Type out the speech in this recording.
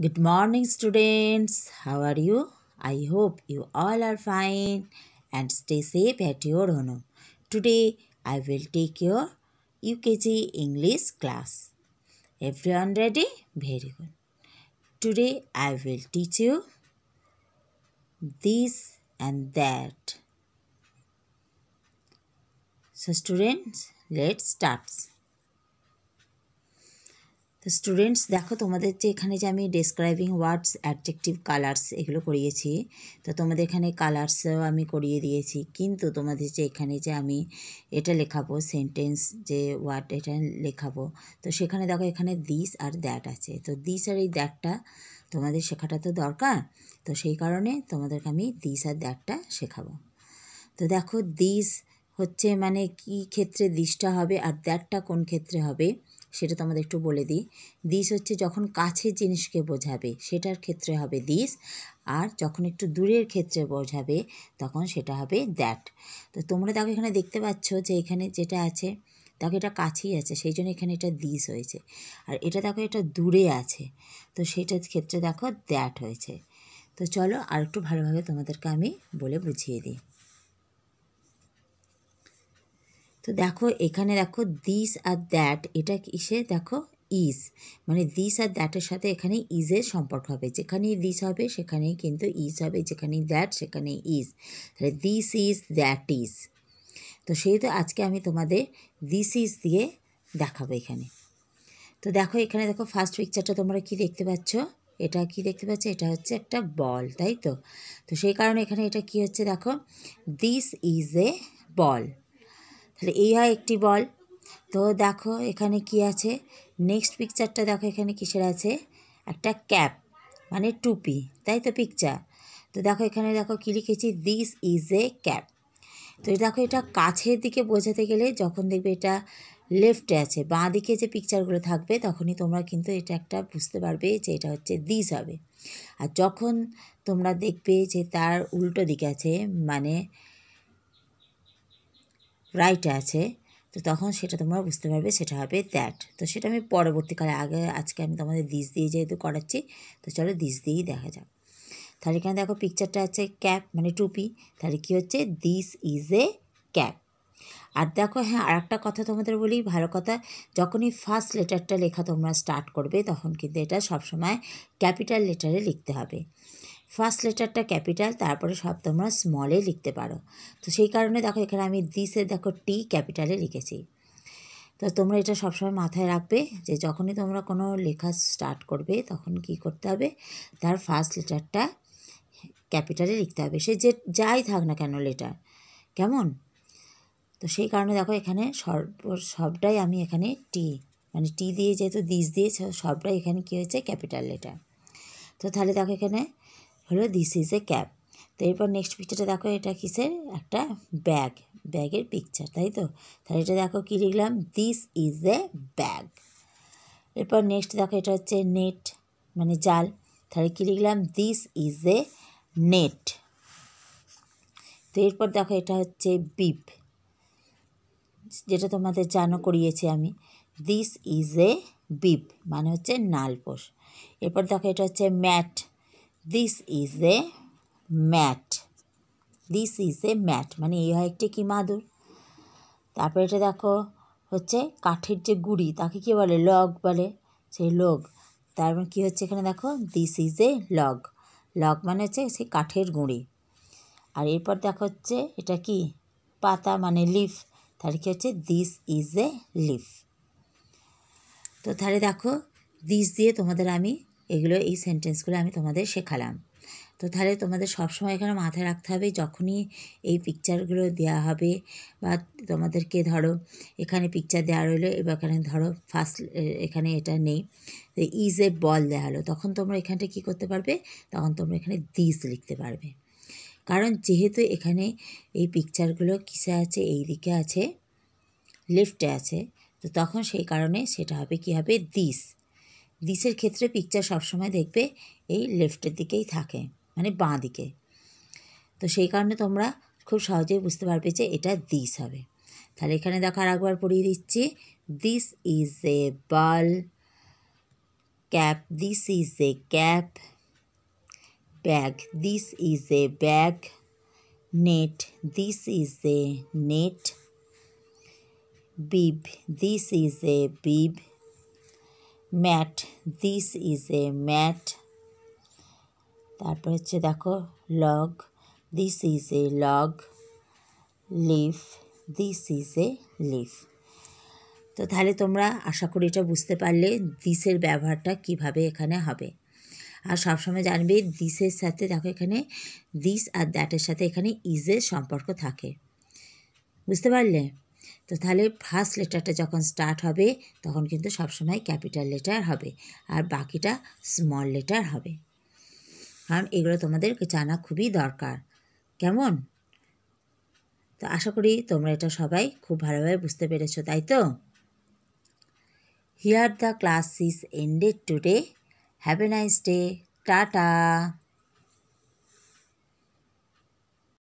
good morning students how are you i hope you all are fine and stay safe at your home today i will take your ukg english class everyone ready very good today i will teach you this and that so students let's start তো students দেখো তোমাদের যে এখানে যে আমি describing ওয়ার্ডস adjective colours এগুলো করিয়েছি তো তোমাদের এখানে কালার্সও আমি করিয়ে দিয়েছি কিন্তু তোমাদের যে এখানে যে আমি এটা লেখাবো সেন্টেন্স যে ওয়ার্ড এটা লেখাবো তো সেখানে দেখো এখানে দিস আর দ্যাট আছে তো দিস আর এই দ্যাটটা তোমাদের শেখাটা তো দরকার তো সেই কারণে তোমাদেরকে আমি দিস আর দ্যাটটা শেখাবো তো দেখো দিস হচ্ছে মানে কি ক্ষেত্রে দিসটা হবে আর দ্যাটটা কোন ক্ষেত্রে হবে সেটা তোমাদের একটু বলে দিই দিস হচ্ছে যখন কাছের জিনিসকে বোঝাবে সেটার ক্ষেত্রে হবে দিস আর যখন একটু দূরের ক্ষেত্রে বোঝাবে তখন সেটা হবে দ্যাট তো তোমরা তাকে এখানে দেখতে পাচ্ছ যে এখানে যেটা আছে দেখো এটা কাছেই আছে সেই জন্য এখানে এটা দিস হয়েছে আর এটা দেখো এটা দূরে আছে তো সেটার ক্ষেত্রে দেখো দ্যাট হয়েছে তো চলো আর একটু ভালোভাবে তোমাদেরকে আমি বলে বুঝিয়ে দিই তো দেখো এখানে দেখো দিস আর দ্যাট এটা কিসে দেখো ইজ মানে দিস আর দ্যাটের সাথে এখানে ইজের সম্পর্ক হবে যেখানেই দিস হবে সেখানেই কিন্তু ইজ হবে যেখানেই দ্যাট সেখানেই ইজ তাহলে দিস ইজ দ্যাট ইজ তো সেহেতু আজকে আমি তোমাদের দিস ইজ দিয়ে দেখাবো এখানে তো দেখো এখানে দেখো ফার্স্ট পিকচারটা তোমরা কি দেখতে পাচ্ছ এটা কি দেখতে পাচ্ছ এটা হচ্ছে একটা বল তাই তো তো সেই কারণে এখানে এটা কি হচ্ছে দেখো দিস ইজ এ বল তাহলে এই হয় একটি বল তো দেখো এখানে কি আছে নেক্সট পিকচারটা দেখো এখানে কিসের আছে একটা ক্যাপ মানে টুপি তাই তো পিকচার তো দেখো এখানে দেখো কী লিখেছি দিস ইজ এ ক্যাপ তো দেখো এটা কাছের দিকে বোঝাতে গেলে যখন দেখবে এটা লেফটে আছে বাঁ দিকে যে পিকচারগুলো থাকবে তখনই তোমরা কিন্তু এটা একটা বুঝতে পারবে যে এটা হচ্ছে দিস হবে আর যখন তোমরা দেখবে যে তার উল্টো দিকে আছে মানে রাইট আছে তো তখন সেটা তোমরা বুঝতে পারবে সেটা হবে দ্যাট তো সেটা আমি পরবর্তীকালে আগে আজকে আমি তোমাদের দিস দিয়ে যেহেতু করাচ্ছি তো চলো দিস দিয়েই দেখা যাক তাহলে এখানে দেখো পিকচারটা আছে ক্যাপ মানে টুপি তাহলে কী হচ্ছে দিস ইজ এ ক্যাপ আর দেখো হ্যাঁ আর একটা কথা তোমাদের বলি ভালো কথা যখনই ফার্স্ট লেটারটা লেখা তোমরা স্টার্ট করবে তখন কিন্তু এটা সবসময় ক্যাপিটাল লেটারে লিখতে হবে ফার্স্ট লেটারটা ক্যাপিটাল তারপরে সব তোমরা স্মলে লিখতে পারো তো সেই কারণে দেখো এখানে আমি দিসে দেখো টি ক্যাপিটালে লিখেছি তো তোমরা এটা সবসময় মাথায় রাখবে যে যখনই তোমরা কোনো লেখা স্টার্ট করবে তখন কি করতে হবে তার ফার্স্ট লেটারটা ক্যাপিটালে লিখতে হবে সে যে যাই থাক না কেন লেটার কেমন তো সেই কারণে দেখো এখানে সর্ব সবটাই আমি এখানে টি মানে টি দিয়ে যেহেতু দিস দিয়ে সবটাই এখানে কী হয়েছে ক্যাপিটাল লেটার তো তাহলে দেখো এখানে হলো দিস ইজ এ ক্যাব তো এরপর নেক্সট পিকচারটা দেখো এটা কিসের একটা ব্যাগ ব্যাগের পিকচার তাই তো তাহলে এটা দেখো কী লিখলাম দিস ইজ এ ব্যাগ এরপর নেক্সট দেখো এটা হচ্ছে নেট মানে জাল তাহলে কী লিখলাম দিস ইজ এ নেট তো এরপর দেখো এটা হচ্ছে বিপ যেটা তোমাদের জানো করিয়েছি আমি দিস ইজ এ বিপ মানে হচ্ছে নালপোষ এরপর দেখো এটা হচ্ছে mat this is a mat this is a mat মানে এই হয় একটি কি মাদুর তারপরে এটা দেখো হচ্ছে কাঠের যে গুড়ি তাকে কী বলে লগ বলে সেই লগ তারপর মানে কী হচ্ছে এখানে দেখো this is a log log মানে হচ্ছে সেই কাঠের গুঁড়ি আর এরপর দেখো হচ্ছে এটা কি পাতা মানে লিফ তাহলে কী হচ্ছে দিস ইজ এ লিফ তো তাহলে দেখো দিস দিয়ে তোমাদের আমি এগুলো এই সেন্টেন্সগুলো আমি তোমাদের শেখালাম তো তাহলে তোমাদের সবসময় এখানে মাথায় রাখতে হবে যখনই এই পিকচারগুলো দেওয়া হবে বা তোমাদেরকে ধরো এখানে পিকচার দেওয়া রইলো এবার এখানে ধরো ফার্স্ট এখানে এটা নেই ইজ এ বল দেওয়া হলো তখন তোমরা এখানটা কি করতে পারবে তখন তোমরা এখানে দিস লিখতে পারবে কারণ যেহেতু এখানে এই পিকচারগুলো কিসে আছে এই দিকে আছে লেফটে আছে তো তখন সেই কারণে সেটা হবে কি হবে দিস দিশের ক্ষেত্রে পিকচার সবসময় দেখবে এই লেফটের দিকেই থাকে মানে বাঁ দিকে তো সেই কারণে তোমরা খুব সহজেই বুঝতে পারবে যে এটা দিস হবে তাহলে এখানে দেখো আর একবার পড়িয়ে দিচ্ছি this is a ball cap this is a cap bag this is a bag net this is a net bib this is a bib mat this is a mat তারপর হচ্ছে দেখো log this is a log leaf this is a leaf তো তাহলে তোমরা আশা করি এটা বুঝতে পারলে দিসের ব্যবহারটা কিভাবে এখানে হবে আর সবসময় জানবে দিসের সাথে দেখো এখানে দিস আর দ্যাটের সাথে এখানে ইজের সম্পর্ক থাকে বুঝতে পারলে তো তাহলে ফার্স্ট লেটারটা যখন স্টার্ট হবে তখন কিন্তু সবসময় ক্যাপিটাল লেটার হবে আর বাকিটা স্মল লেটার হবে কারণ এগুলো তোমাদের জানা খুবই দরকার কেমন তো আশা করি তোমরা এটা সবাই খুব ভালোভাবে বুঝতে পেরেছো তাই তো here the class is ended today have a nice day tata